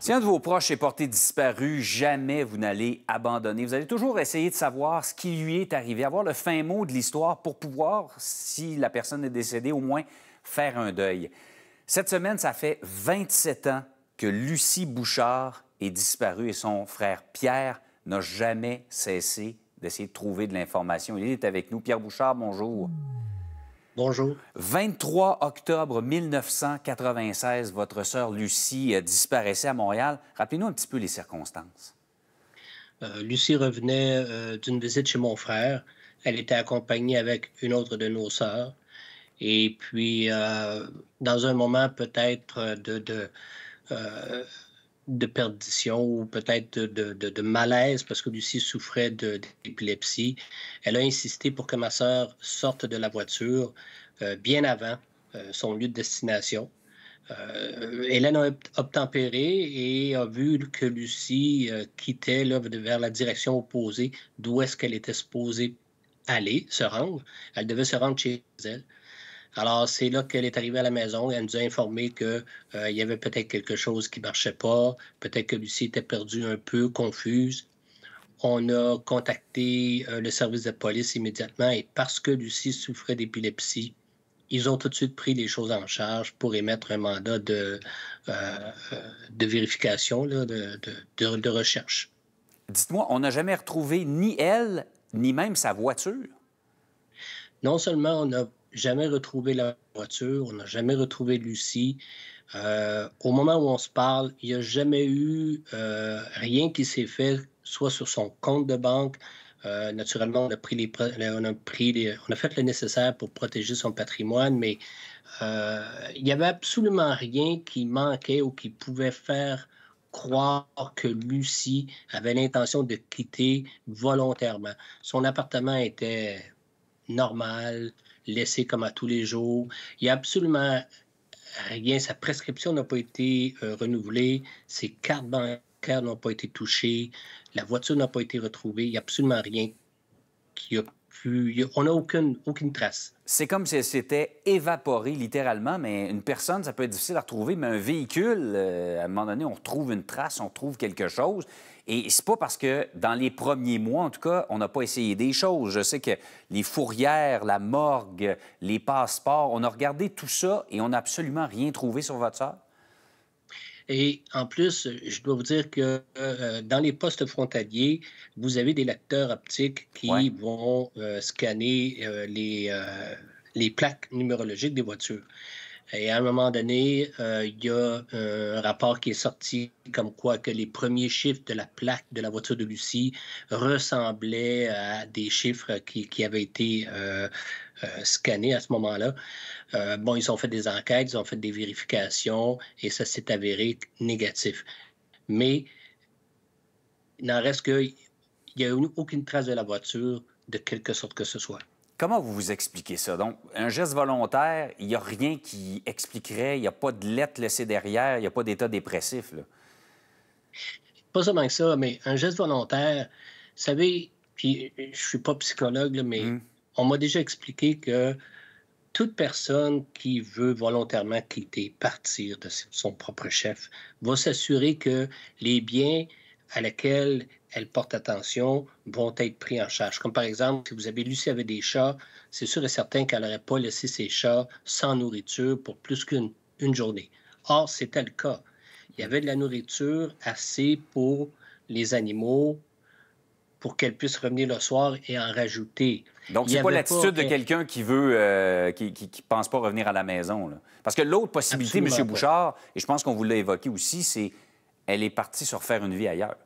Si un de vos proches est porté disparu, jamais vous n'allez abandonner. Vous allez toujours essayer de savoir ce qui lui est arrivé, avoir le fin mot de l'histoire pour pouvoir, si la personne est décédée, au moins faire un deuil. Cette semaine, ça fait 27 ans que Lucie Bouchard est disparue et son frère Pierre n'a jamais cessé d'essayer de trouver de l'information. Il est avec nous. Pierre Bouchard, bonjour. Bonjour. 23 octobre 1996, votre sœur Lucie euh, disparaissait à Montréal. Rappelez-nous un petit peu les circonstances. Euh, Lucie revenait euh, d'une visite chez mon frère. Elle était accompagnée avec une autre de nos sœurs. Et puis, dans un moment peut-être de de perdition ou peut-être de, malaise parce que Lucie souffrait d'épilepsie. Elle a insisté pour que ma sœur sorte de la voiture euh, bien avant euh, son lieu de destination. Euh, Hélène a obtempéré et a vu que Lucie quittait là, vers la direction opposée d'où est-ce qu'elle était supposée aller, se rendre. Elle devait se rendre chez elle. Alors, c'est là qu'elle est arrivée à la maison. Elle nous a informé qu'il euh, il y avait peut-être quelque chose qui ne marchait pas. Peut-être que Lucie était perdue un peu, confuse. On a contacté euh, le service de police immédiatement et parce que Lucie souffrait d'épilepsie, ils ont tout de suite pris les choses en charge pour émettre un mandat de, euh, de vérification, de, de, recherche. Dites-moi, on n'a jamais retrouvé ni elle, ni même sa voiture. Non seulement on n'a jamais retrouvé la voiture, on n'a jamais retrouvé Lucie. Euh, au moment où on se parle, il n'y a jamais eu euh, rien qui s'est fait, soit sur son compte de banque. Euh, naturellement, on a, pris les, on, a pris on a fait le nécessaire pour protéger son patrimoine, mais il n'y avait absolument rien qui manquait ou qui pouvait faire croire que Lucie avait l'intention de quitter volontairement. Son appartement était normal, laissé comme à tous les jours. Il n'y a absolument rien. Sa prescription n'a pas été euh, renouvelée. Ses cartes bancaires n'ont pas été touchées. La voiture n'a pas été retrouvée. Il n'y a absolument rien qui a on n'a aucune, aucune trace. C'est comme si c'était évaporé littéralement, mais une personne, ça peut être difficile à retrouver, mais un véhicule, euh, à un moment donné, on retrouve une trace, on trouve quelque chose. Et c'est pas parce que dans les premiers mois, en tout cas, on n'a pas essayé des choses. Je sais que les fourrières, la morgue, les passeports, on a regardé tout ça et on n'a absolument rien trouvé sur votre sœur. Et en plus, je dois vous dire que euh, dans les postes frontaliers, vous avez des lecteurs optiques qui vont euh, scanner euh, les, les plaques numérologiques des voitures. Et à un moment donné, euh, il y a euh, un rapport qui est sorti comme quoi que les premiers chiffres de la plaque de la voiture de Lucie ressemblaient à des chiffres qui, avaient été euh, scannés à ce moment-là. bon, ils ont fait des enquêtes, ils ont fait des vérifications et ça s'est avéré négatif. Mais il n'en reste qu'il n'y a eu aucune trace de la voiture de quelque sorte que ce soit. Comment vous vous expliquez ça? Donc, un geste volontaire, il n'y a rien qui expliquerait, il n'y a pas de lettre laissée derrière, il n'y a pas d'état dépressif. Pas seulement que ça, mais un geste volontaire, vous savez, puis euh, je suis pas psychologue, mais mmh. on m'a déjà expliqué que toute personne qui veut volontairement quitter, partir de son propre chef, va s'assurer que les biens à laquelle elles portent attention, vont être prises en charge. Comme par exemple, si vous avez Lucie avait des chats, c'est sûr et certain qu'elle n'aurait pas laissé ses chats sans nourriture pour plus qu'une une journée. Or, c'était le cas. Il y avait de la nourriture assez pour les animaux pour qu'elles puissent revenir le soir et en rajouter. Donc, c'est pas l'attitude de quelqu'un qui veut, euh, qui, pense pas revenir à la maison. Parce que l'autre possibilité, M. Bouchard, et je pense qu'on vous l'a évoqué aussi, c'est elle est partie se refaire une vie ailleurs.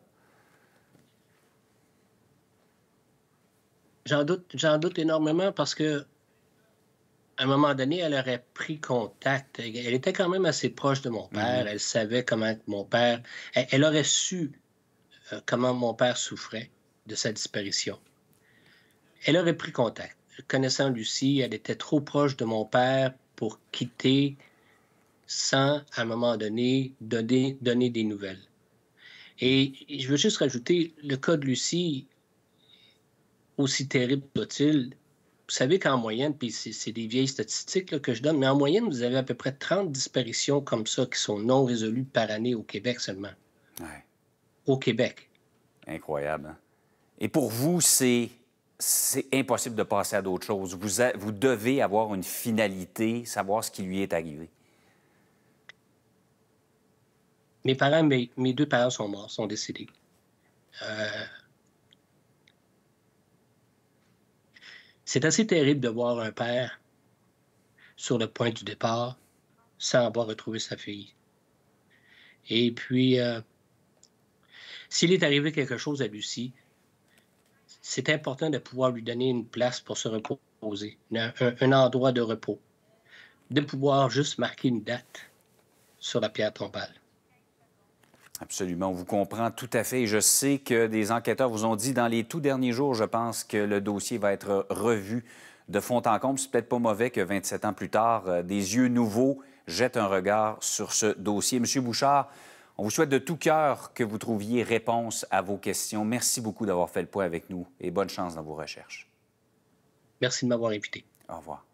J'en doute, j'en doute énormément parce que un moment donné, elle aurait pris contact. Elle était quand même assez proche de mon père. Mhm. Elle savait comment mon père. Elle, elle, aurait su euh, comment mon père souffrait de sa disparition. Elle aurait pris contact. Connaissant Lucie, elle était trop proche de mon père pour quitter sans, à un moment donné, donner, donner des nouvelles. Et je veux juste rajouter, le cas de Lucie, aussi terrible soit-il, vous savez qu'en moyenne, puis c'est des vieilles statistiques que je donne, mais en moyenne, vous avez à peu près 30 disparitions comme ça qui sont non résolues par année au Québec seulement. Au Québec. Incroyable. Hein? Et pour vous, c'est c'est impossible de passer à d'autres choses. Vous, vous devez avoir une finalité, savoir ce qui lui est arrivé. Mes parents, mes, mes deux parents sont morts, sont décédés. Euh, C'est assez terrible de voir un père sur le point du départ sans avoir retrouvé sa fille. Et puis, euh, s'il est arrivé quelque chose à Lucie, c'est important de pouvoir lui donner une place pour se reposer, un, endroit de repos, de pouvoir juste marquer une date sur la pierre tombale. Absolument, on vous comprend tout à fait. Et je sais que des enquêteurs vous ont dit dans les tout derniers jours, je pense, que le dossier va être revu de fond en comble. C'est peut-être pas mauvais que 27 ans plus tard, euh, des yeux nouveaux jettent un regard sur ce dossier. Monsieur Bouchard, on vous souhaite de tout cœur que vous trouviez réponse à vos questions. Merci beaucoup d'avoir fait le point avec nous et bonne chance dans vos recherches. Merci de m'avoir invité. Au revoir.